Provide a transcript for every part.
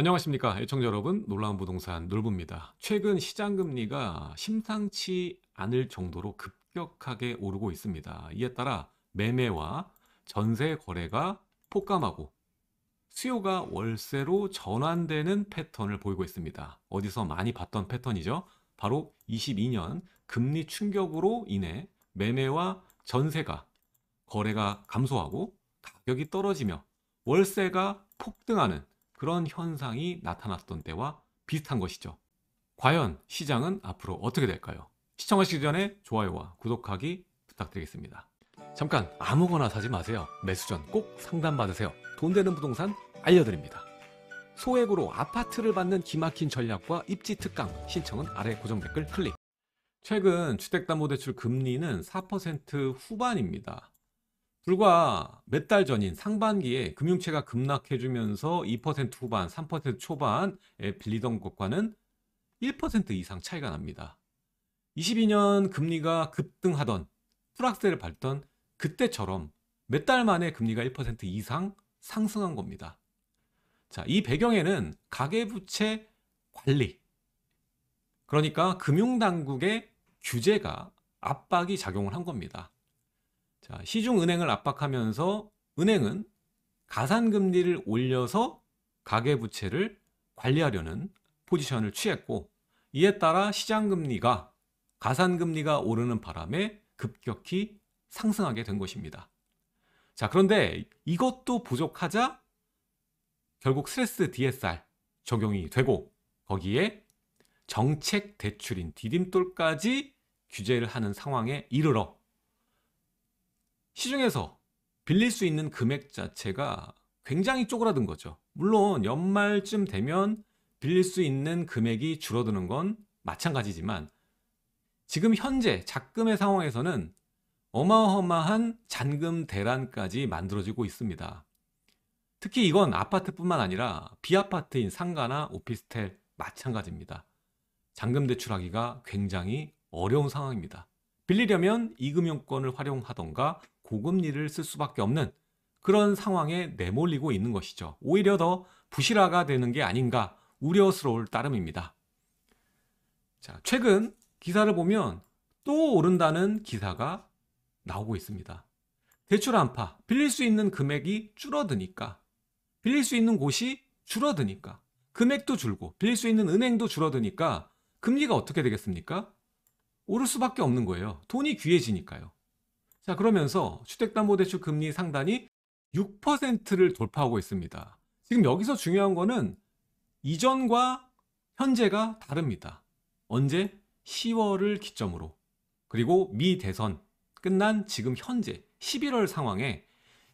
안녕하십니까 애청자 여러분 놀라운 부동산 놀부입니다 최근 시장 금리가 심상치 않을 정도로 급격하게 오르고 있습니다 이에 따라 매매와 전세 거래가 폭감하고 수요가 월세로 전환되는 패턴을 보이고 있습니다 어디서 많이 봤던 패턴이죠 바로 22년 금리 충격으로 인해 매매와 전세가 거래가 감소하고 가격이 떨어지며 월세가 폭등하는 그런 현상이 나타났던 때와 비슷한 것이죠. 과연 시장은 앞으로 어떻게 될까요? 시청하시기 전에 좋아요와 구독하기 부탁드리겠습니다. 잠깐 아무거나 사지 마세요. 매수 전 꼭 상담받으세요. 돈 되는 부동산 알려드립니다. 소액으로 아파트를 받는 기막힌 전략과 입지 특강 신청은 아래 고정 댓글 클릭. 최근 주택담보대출 금리는 4% 후반입니다. 불과 몇 달 전인 상반기에 금융채가 급락해주면서 2% 후반, 3% 초반에 빌리던 것과는 1% 이상 차이가 납니다. 22년 금리가 급등하던 풀악셀를 밟던 그때처럼 몇 달 만에 금리가 1% 이상 상승한 겁니다. 자, 이 배경에는 가계부채 관리, 그러니까 금융당국의 규제가 압박이 작용을 한 겁니다. 자, 시중은행을 압박하면서 은행은 가산금리를 올려서 가계부채를 관리하려는 포지션을 취했고 이에 따라 시장금리가 가산금리가 오르는 바람에 급격히 상승하게 된 것입니다. 자, 그런데 이것도 부족하자 결국 스트레스 DSR 적용이 되고 거기에 정책 대출인 디딤돌까지 규제를 하는 상황에 이르러 시중에서 빌릴 수 있는 금액 자체가 굉장히 쪼그라든 거죠. 물론 연말쯤 되면 빌릴 수 있는 금액이 줄어드는 건 마찬가지지만 지금 현재 작금의 상황에서는 어마어마한 잔금 대란까지 만들어지고 있습니다. 특히 이건 아파트뿐만 아니라 비아파트인 상가나 오피스텔 마찬가지입니다. 잔금 대출하기가 굉장히 어려운 상황입니다. 빌리려면 이금융권을 활용하던가 고금리를 쓸 수밖에 없는 그런 상황에 내몰리고 있는 것이죠. 오히려 더 부실화가 되는 게 아닌가 우려스러울 따름입니다. 자, 최근 기사를 보면 또 오른다는 기사가 나오고 있습니다. 대출 안파 빌릴 수 있는 금액이 줄어드니까, 빌릴 수 있는 곳이 줄어드니까, 금액도 줄고, 빌릴 수 있는 은행도 줄어드니까, 금리가 어떻게 되겠습니까? 오를 수밖에 없는 거예요. 돈이 귀해지니까요. 자, 그러면서 주택담보대출 금리 상단이 6%를 돌파하고 있습니다. 지금 여기서 중요한 거는 이전과 현재가 다릅니다. 언제? 10월을 기점으로. 그리고 미 대선 끝난 지금 현재 11월 상황에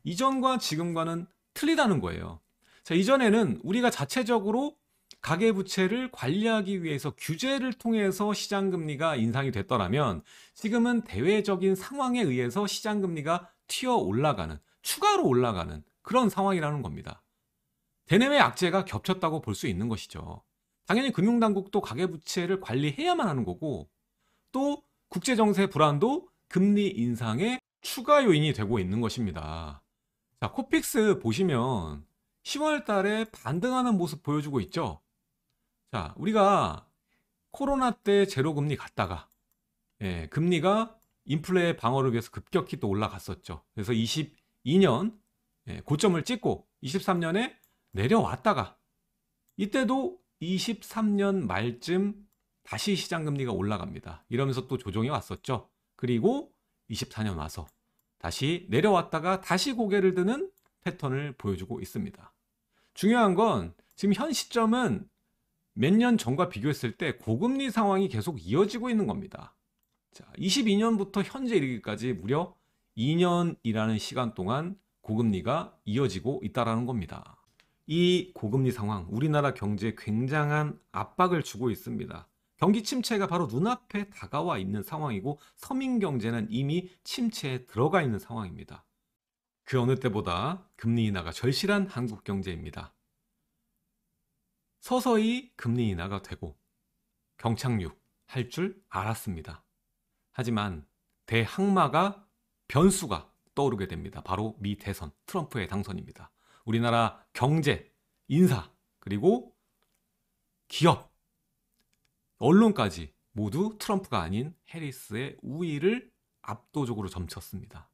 이전과 지금과는 틀리다는 거예요. 자, 이전에는 우리가 자체적으로 가계부채를 관리하기 위해서 규제를 통해서 시장금리가 인상이 됐더라면 지금은 대외적인 상황에 의해서 시장금리가 튀어 올라가는, 추가로 올라가는 그런 상황이라는 겁니다. 대내외 악재가 겹쳤다고 볼 수 있는 것이죠. 당연히 금융당국도 가계부채를 관리해야만 하는 거고 또 국제정세 불안도 금리 인상의 추가 요인이 되고 있는 것입니다. 자, 코픽스 보시면 10월 달에 반등하는 모습 보여주고 있죠. 자, 우리가 코로나 때 제로금리 갔다가 예, 금리가 인플레 방어를 위해서 급격히 또 올라갔었죠. 그래서 22년 예, 고점을 찍고 23년에 내려왔다가 이때도 23년 말쯤 다시 시장 금리가 올라갑니다. 이러면서 또 조정이 왔었죠. 그리고 24년 와서 다시 내려왔다가 다시 고개를 드는 패턴을 보여주고 있습니다. 중요한 건 지금 현 시점은 몇 년 전과 비교했을 때 고금리 상황이 계속 이어지고 있는 겁니다. 자, 22년부터 현재 이르기까지 무려 2년이라는 시간 동안 고금리가 이어지고 있다라는 겁니다. 이 고금리 상황, 우리나라 경제에 굉장한 압박을 주고 있습니다. 경기 침체가 바로 눈앞에 다가와 있는 상황이고 서민 경제는 이미 침체에 들어가 있는 상황입니다. 그 어느 때보다 금리 인하가 절실한 한국 경제입니다. 서서히 금리 인하가 되고 경착륙 할 줄 알았습니다. 하지만 대항마가 변수가 떠오르게 됩니다. 바로 미 대선 트럼프의 당선입니다. 우리나라 경제, 인사, 그리고 기업, 언론까지 모두 트럼프가 아닌 해리스의 우위를 압도적으로 점쳤습니다.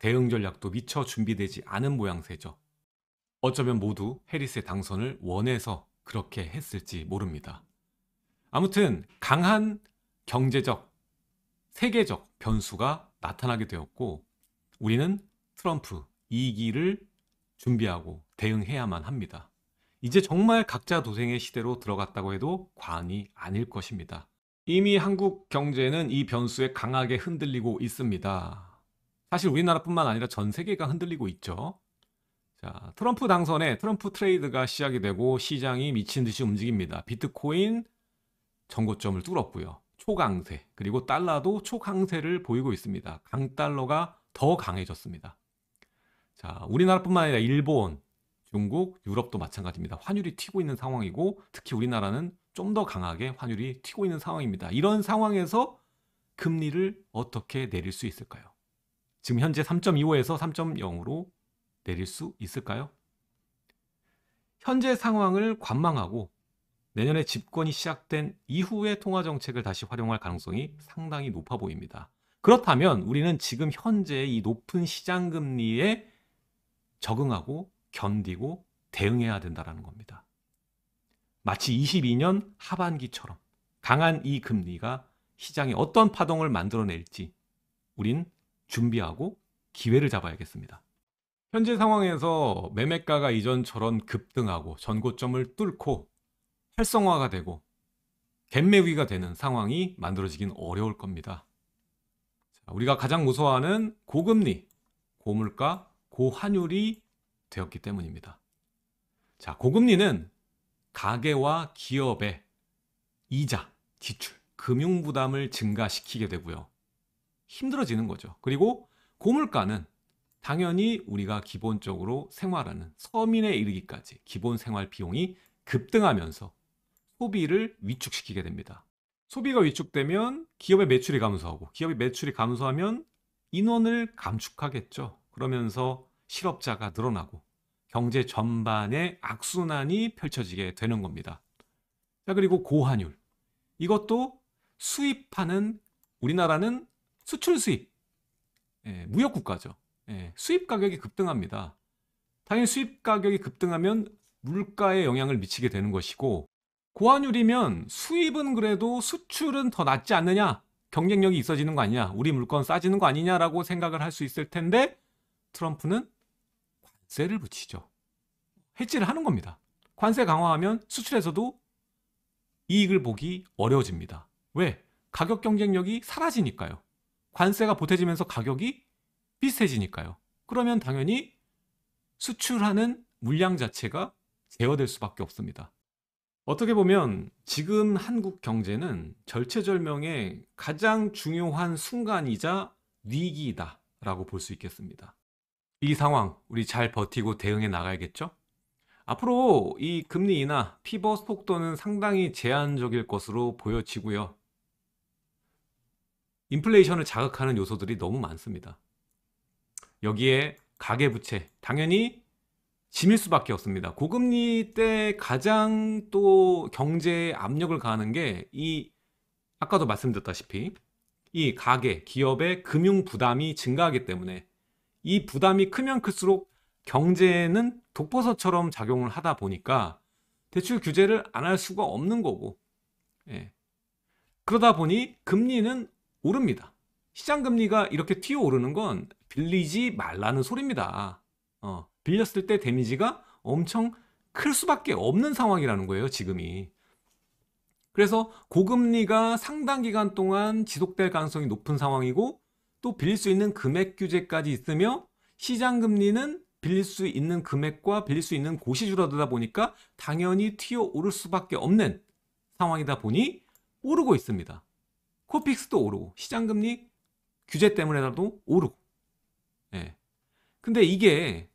대응 전략도 미처 준비되지 않은 모양새죠. 어쩌면 모두 해리스의 당선을 원해서 그렇게 했을지 모릅니다. 아무튼 강한 경제적, 세계적 변수가 나타나게 되었고 우리는 트럼프 이기를 준비하고 대응해야만 합니다. 이제 정말 각자 도생의 시대로 들어갔다고 해도 과언이 아닐 것입니다. 이미 한국 경제는 이 변수에 강하게 흔들리고 있습니다. 사실 우리나라뿐만 아니라 전 세계가 흔들리고 있죠. 자, 트럼프 당선에 트럼프 트레이드가 시작이 되고 시장이 미친 듯이 움직입니다. 비트코인 전고점을 뚫었고요. 초강세, 그리고 달러도 초강세를 보이고 있습니다. 강달러가 더 강해졌습니다. 자, 우리나라뿐만 아니라 일본, 중국, 유럽도 마찬가지입니다. 환율이 튀고 있는 상황이고 특히 우리나라는 좀 더 강하게 환율이 튀고 있는 상황입니다. 이런 상황에서 금리를 어떻게 내릴 수 있을까요? 지금 현재 3.25에서 3.0으로 내릴 수 있을까요? 현재 상황을 관망하고 내년에 집권이 시작된 이후의 통화 정책을 다시 활용할 가능성이 상당히 높아 보입니다. 그렇다면 우리는 지금 현재 이 높은 시장 금리에 적응하고 견디고 대응해야 된다라는 겁니다. 마치 22년 하반기처럼 강한 이 금리가 시장에 어떤 파동을 만들어낼지 우린 준비하고 기회를 잡아야겠습니다. 현재 상황에서 매매가가 이전처럼 급등하고 전고점을 뚫고 활성화가 되고 갭매위가 되는 상황이 만들어지긴 어려울 겁니다. 우리가 가장 무서워하는 고금리, 고물가, 고환율이 되었기 때문입니다. 자, 고금리는 가계와 기업의 이자, 지출, 금융 부담을 증가시키게 되고요. 힘들어지는 거죠. 그리고 고물가는 당연히 우리가 기본적으로 생활하는 서민에 이르기까지 기본 생활 비용이 급등하면서 소비를 위축시키게 됩니다. 소비가 위축되면 기업의 매출이 감소하고 기업의 매출이 감소하면 인원을 감축하겠죠. 그러면서 실업자가 늘어나고 경제 전반의 악순환이 펼쳐지게 되는 겁니다. 자, 그리고 고환율. 이것도 수입하는 우리나라는 수출 수입 예, 무역 국가죠. 예, 수입 가격이 급등합니다. 당연히 수입 가격이 급등하면 물가에 영향을 미치게 되는 것이고 고환율이면 수입은 그래도 수출은 더 낫지 않느냐 경쟁력이 있어지는 거 아니냐 우리 물건 싸지는 거 아니냐라고 생각을 할 수 있을 텐데 트럼프는 관세를 붙이죠 해지를 하는 겁니다 관세 강화하면 수출에서도 이익을 보기 어려워집니다 왜 가격 경쟁력이 사라지니까요 관세가 보태지면서 가격이 비슷해지니까요. 그러면 당연히 수출하는 물량 자체가 제어될 수밖에 없습니다. 어떻게 보면 지금 한국 경제는 절체절명의 가장 중요한 순간이자 위기이다 라고 볼 수 있겠습니다. 이 상황 우리 잘 버티고 대응해 나가야겠죠? 앞으로 이 금리 인하 피벗 속도는 상당히 제한적일 것으로 보여지고요. 인플레이션을 자극하는 요소들이 너무 많습니다. 여기에 가계부채 당연히 짐일 수밖에 없습니다. 고금리 때 가장 또 경제에 압력을 가하는 게 이 아까도 말씀드렸다시피 이 가계, 기업의 금융 부담이 증가하기 때문에 이 부담이 크면 클수록 경제에는 독버섯처럼 작용을 하다 보니까 대출 규제를 안 할 수가 없는 거고 예. 그러다 보니 금리는 오릅니다. 시장 금리가 이렇게 튀어 오르는 건 빌리지 말라는 소리입니다. 어, 빌렸을 때 데미지가 엄청 클 수밖에 없는 상황이라는 거예요, 지금이. 그래서 고금리가 상당 기간 동안 지속될 가능성이 높은 상황이고 또 빌릴 수 있는 금액 규제까지 있으며 시장 금리는 빌릴 수 있는 금액과 빌릴 수 있는 곳이 줄어들다 보니까 당연히 튀어 오를 수밖에 없는 상황이다 보니 오르고 있습니다. 코픽스도 오르고 시장금리 규제 때문에라도 오르고 예. 근데 이게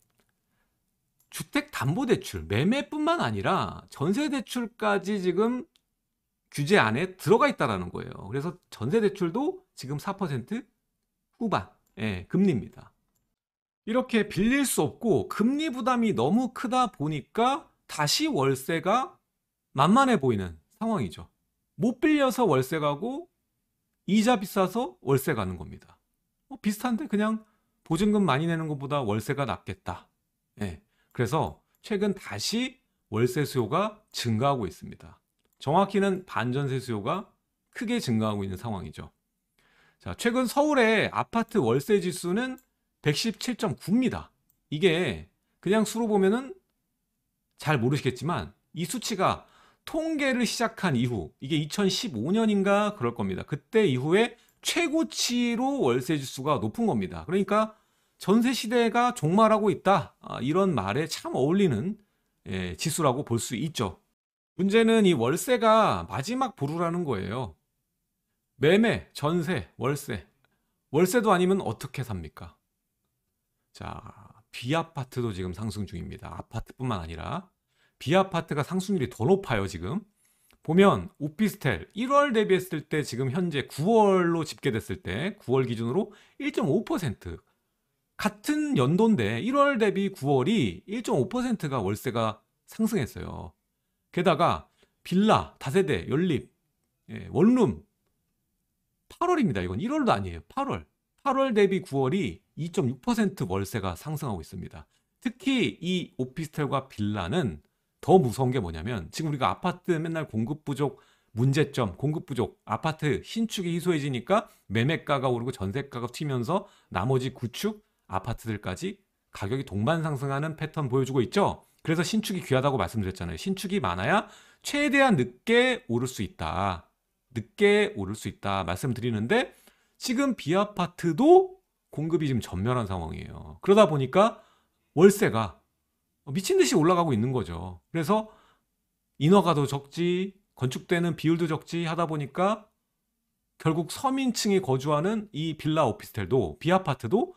주택담보대출 매매뿐만 아니라 전세대출까지 지금 규제 안에 들어가 있다라는 거예요. 그래서 전세대출도 지금 4% 후반 예, 금리입니다. 이렇게 빌릴 수 없고 금리 부담이 너무 크다 보니까 다시 월세가 만만해 보이는 상황이죠. 못 빌려서 월세 가고 이자 비싸서 월세 가는 겁니다. 뭐 비슷한데 그냥 보증금 많이 내는 것보다 월세가 낫겠다. 예. 그래서 최근 다시 월세 수요가 증가하고 있습니다. 정확히는 반전세 수요가 크게 증가하고 있는 상황이죠. 자, 최근 서울의 아파트 월세 지수는 117.9입니다. 이게 그냥 수로 보면은 잘 모르시겠지만 이 수치가 통계를 시작한 이후 이게 2015년인가 그럴 겁니다. 그때 이후에 최고치로 월세 지수가 높은 겁니다. 그러니까 전세 시대가 종말하고 있다 아, 이런 말에 참 어울리는 예, 지수라고 볼 수 있죠. 문제는 이 월세가 마지막 보루라는 거예요. 매매, 전세, 월세. 월세도 아니면 어떻게 삽니까? 자, 비아파트도 지금 상승 중입니다. 아파트뿐만 아니라 비아파트가 상승률이 더 높아요, 지금. 보면 오피스텔 1월 대비했을 때 지금 현재 9월로 집계됐을 때 9월 기준으로 1.5% 같은 연도인데 1월 대비 9월이 1.5%가 월세가 상승했어요. 게다가 빌라, 다세대, 연립, 예, 원룸 8월입니다. 이건 1월도 아니에요. 8월. 8월 대비 9월이 2.6% 월세가 상승하고 있습니다. 특히 이 오피스텔과 빌라는 더 무서운 게 뭐냐면 지금 우리가 아파트 맨날 공급 부족 문제점, 공급 부족, 아파트 신축이 희소해지니까 매매가가 오르고 전세가가 튀면서 나머지 구축 아파트들까지 가격이 동반 상승하는 패턴 보여주고 있죠. 그래서 신축이 귀하다고 말씀드렸잖아요. 신축이 많아야 최대한 늦게 오를 수 있다. 늦게 오를 수 있다 말씀드리는데 지금 비아파트도 공급이 지금 전멸한 상황이에요. 그러다 보니까 월세가 어, 미친 듯이 올라가고 있는 거죠. 그래서 인허가 도 적지, 건축되는 비율도 적지 하다 보니까 결국 서민층이 거주하는 이 빌라 오피스텔도 비아파트도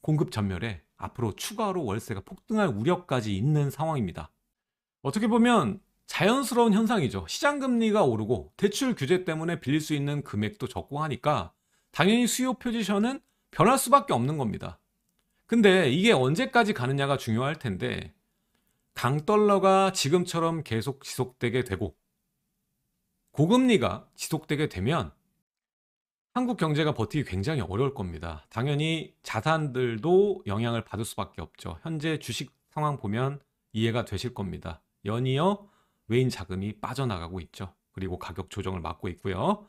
공급 전멸에 앞으로 추가로 월세가 폭등할 우려까지 있는 상황입니다. 어떻게 보면 자연스러운 현상이죠. 시장 금리가 오르고 대출 규제 때문에 빌릴 수 있는 금액도 적고 하니까 당연히 수요 포지션은 변할 수밖에 없는 겁니다. 근데 이게 언제까지 가느냐가 중요할 텐데 강달러가 지금처럼 계속 지속되게 되고 고금리가 지속되게 되면 한국 경제가 버티기 굉장히 어려울 겁니다. 당연히 자산들도 영향을 받을 수밖에 없죠. 현재 주식 상황 보면 이해가 되실 겁니다. 연이어 외인 자금이 빠져나가고 있죠. 그리고 가격 조정을 막고 있고요.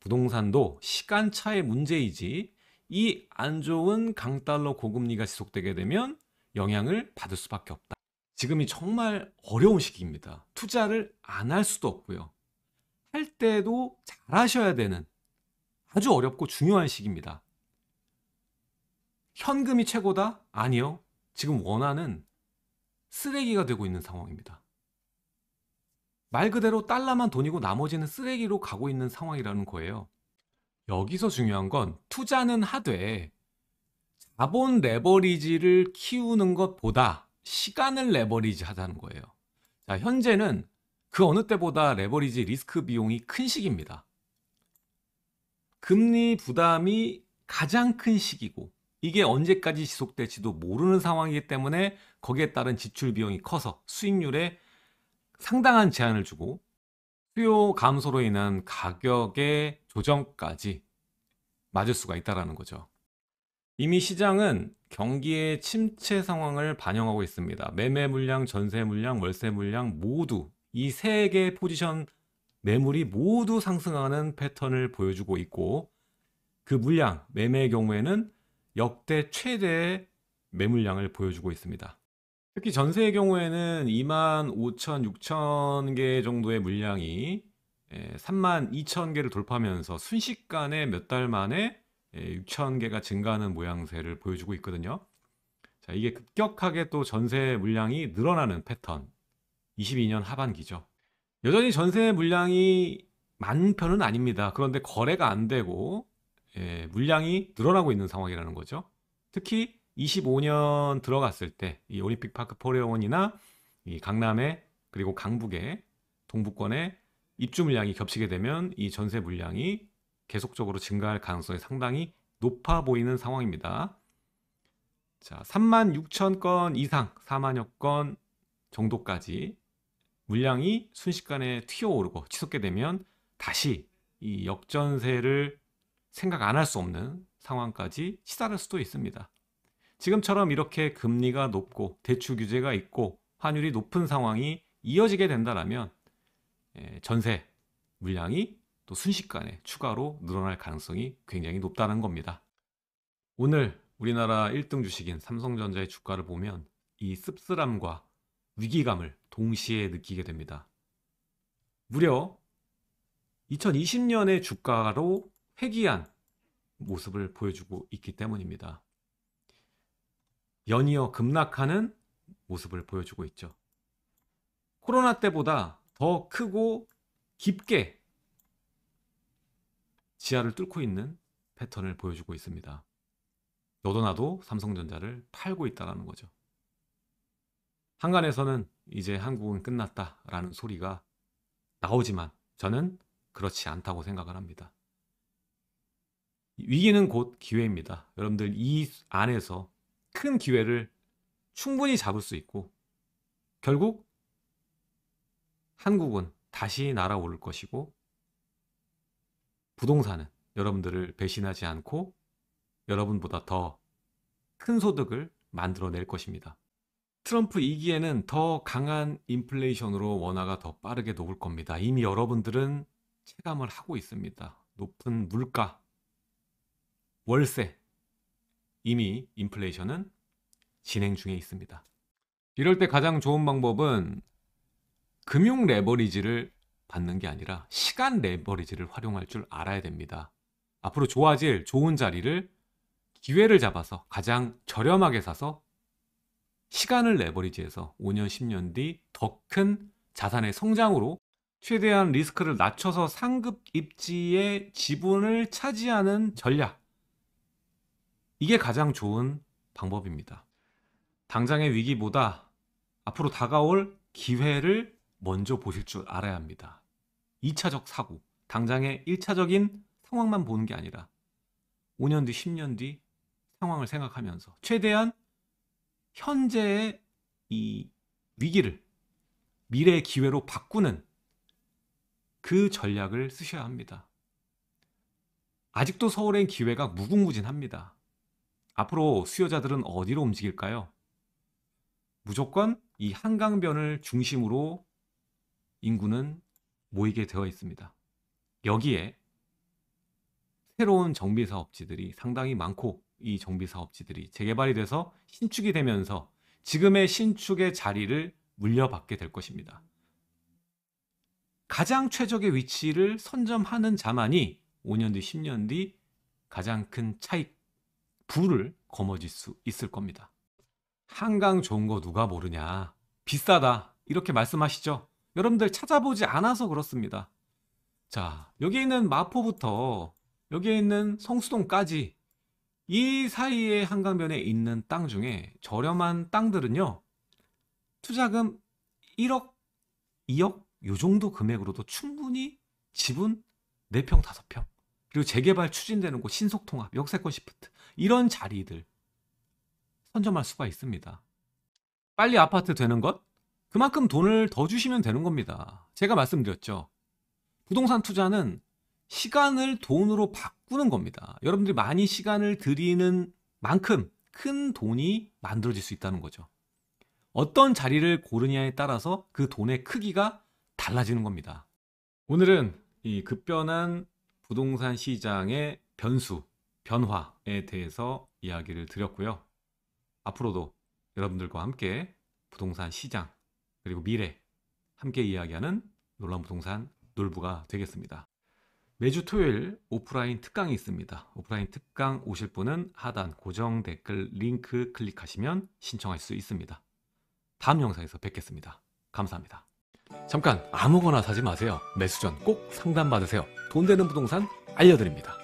부동산도 시간차의 문제이지 이안 좋은 강달러 고금리가 지속되게 되면 영향을 받을 수밖에 없다. 지금이 정말 어려운 시기입니다. 투자를 안 할 수도 없고요. 할 때도 잘하셔야 되는 아주 어렵고 중요한 시기입니다. 현금이 최고다? 아니요. 지금 원화는 쓰레기가 되고 있는 상황입니다. 말 그대로 달러만 돈이고 나머지는 쓰레기로 가고 있는 상황이라는 거예요. 여기서 중요한 건 투자는 하되 자본 레버리지를 키우는 것보다 시간을 레버리지 하자는 거예요. 자, 현재는 그 어느 때보다 레버리지 리스크 비용이 큰 시기입니다. 금리 부담이 가장 큰 시기고 이게 언제까지 지속될지도 모르는 상황이기 때문에 거기에 따른 지출 비용이 커서 수익률에 상당한 제한을 주고 수요 감소로 인한 가격의 조정까지 맞을 수가 있다라는 거죠. 이미 시장은 경기의 침체 상황을 반영하고 있습니다. 매매 물량, 전세 물량, 월세 물량 모두 이 세 개의 포지션 매물이 모두 상승하는 패턴을 보여주고 있고 그 물량, 매매의 경우에는 역대 최대의 매물량을 보여주고 있습니다. 특히 전세의 경우에는 2만 5천, 6천 개 정도의 물량이 에, 예, 3만 2천 개를 돌파하면서 순식간에 몇 달 만에 6천 예, 개가 증가하는 모양새를 보여주고 있거든요. 자, 이게 급격하게 또 전세 물량이 늘어나는 패턴. 22년 하반기죠. 여전히 전세 물량이 많은 편은 아닙니다. 그런데 거래가 안 되고 예, 물량이 늘어나고 있는 상황이라는 거죠. 특히 25년 들어갔을 때 이 올림픽 파크 포레온이나 이 강남에 그리고 강북에 동북권에 입주 물량이 겹치게 되면 이 전세 물량이 계속적으로 증가할 가능성이 상당히 높아 보이는 상황입니다. 자, 3만 6천 건 이상, 4만여 건 정도까지 물량이 순식간에 튀어오르고 치솟게 되면 다시 이 역전세를 생각 안 할 수 없는 상황까지 치달을 수도 있습니다. 지금처럼 이렇게 금리가 높고 대출 규제가 있고 환율이 높은 상황이 이어지게 된다면 예, 전세 물량이 또 순식간에 추가로 늘어날 가능성이 굉장히 높다는 겁니다. 오늘 우리나라 1등 주식인 삼성전자의 주가를 보면 이 씁쓸함과 위기감을 동시에 느끼게 됩니다. 무려 2020년의 주가로 회귀한 모습을 보여주고 있기 때문입니다. 연이어 급락하는 모습을 보여주고 있죠. 코로나 때보다 더 크고 깊게 지하를 뚫고 있는 패턴을 보여주고 있습니다. 너도 나도 삼성전자를 팔고 있다라는 거죠. 한간에서는 이제 한국은 끝났다라는 소리가 나오지만 저는 그렇지 않다고 생각을 합니다. 위기는 곧 기회입니다. 여러분들 이 안에서 큰 기회를 충분히 잡을 수 있고 결국 한국은 다시 날아올 것이고 부동산은 여러분들을 배신하지 않고 여러분보다 더 큰 소득을 만들어낼 것입니다. 트럼프 2기에는 더 강한 인플레이션으로 원화가 더 빠르게 녹을 겁니다. 이미 여러분들은 체감을 하고 있습니다. 높은 물가, 월세, 이미 인플레이션은 진행 중에 있습니다. 이럴 때 가장 좋은 방법은 금융 레버리지를 받는 게 아니라 시간 레버리지를 활용할 줄 알아야 됩니다. 앞으로 좋아질 좋은 자리를 기회를 잡아서 가장 저렴하게 사서 시간을 레버리지해서 5년, 10년 뒤 더 큰 자산의 성장으로 최대한 리스크를 낮춰서 상급 입지의 지분을 차지하는 전략. 이게 가장 좋은 방법입니다. 당장의 위기보다 앞으로 다가올 기회를 먼저 보실 줄 알아야 합니다. 2차적 사고, 당장의 1차적인 상황만 보는 게 아니라 5년 뒤, 10년 뒤 상황을 생각하면서 최대한 현재의 이 위기를 미래의 기회로 바꾸는 그 전략을 쓰셔야 합니다. 아직도 서울엔 기회가 무궁무진합니다. 앞으로 수요자들은 어디로 움직일까요? 무조건 이 한강변을 중심으로 인구는 모이게 되어 있습니다. 여기에 새로운 정비 사업지들이 상당히 많고 이 정비 사업지들이 재개발이 돼서 신축이 되면서 지금의 신축의 자리를 물려받게 될 것입니다. 가장 최적의 위치를 선점하는 자만이 5년 뒤, 10년 뒤 가장 큰 차익, 부를 거머쥘 수 있을 겁니다. 한강 좋은 거 누가 모르냐. 비싸다. 이렇게 말씀하시죠. 여러분들 찾아보지 않아서 그렇습니다. 자, 여기 있는 마포부터 여기에 있는 성수동까지 이 사이에 한강변에 있는 땅 중에 저렴한 땅들은요. 투자금 1억, 2억 요 정도 금액으로도 충분히 지분 4평, 5평 그리고 재개발 추진되는 곳 신속통합, 역세권 시프트 이런 자리들 선점할 수가 있습니다. 빨리 아파트 되는 것 그만큼 돈을 더 주시면 되는 겁니다. 제가 말씀드렸죠. 부동산 투자는 시간을 돈으로 바꾸는 겁니다. 여러분들이 많이 시간을 들이는 만큼 큰 돈이 만들어질 수 있다는 거죠. 어떤 자리를 고르냐에 따라서 그 돈의 크기가 달라지는 겁니다. 오늘은 이 급변한 부동산 시장의 변수, 변화에 대해서 이야기를 드렸고요. 앞으로도 여러분들과 함께 부동산 시장 그리고 미래 함께 이야기하는 놀라운 부동산 놀부가 되겠습니다. 매주 토요일 오프라인 특강이 있습니다. 오프라인 특강 오실 분은 하단 고정 댓글 링크 클릭하시면 신청할 수 있습니다. 다음 영상에서 뵙겠습니다. 감사합니다. 잠깐 아무거나 사지 마세요. 매수 전 꼭 상담받으세요. 돈 되는 부동산 알려드립니다.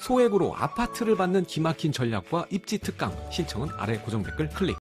소액으로 아파트를 받는 기막힌 전략과 입지 특강 신청은 아래 고정 댓글 클릭.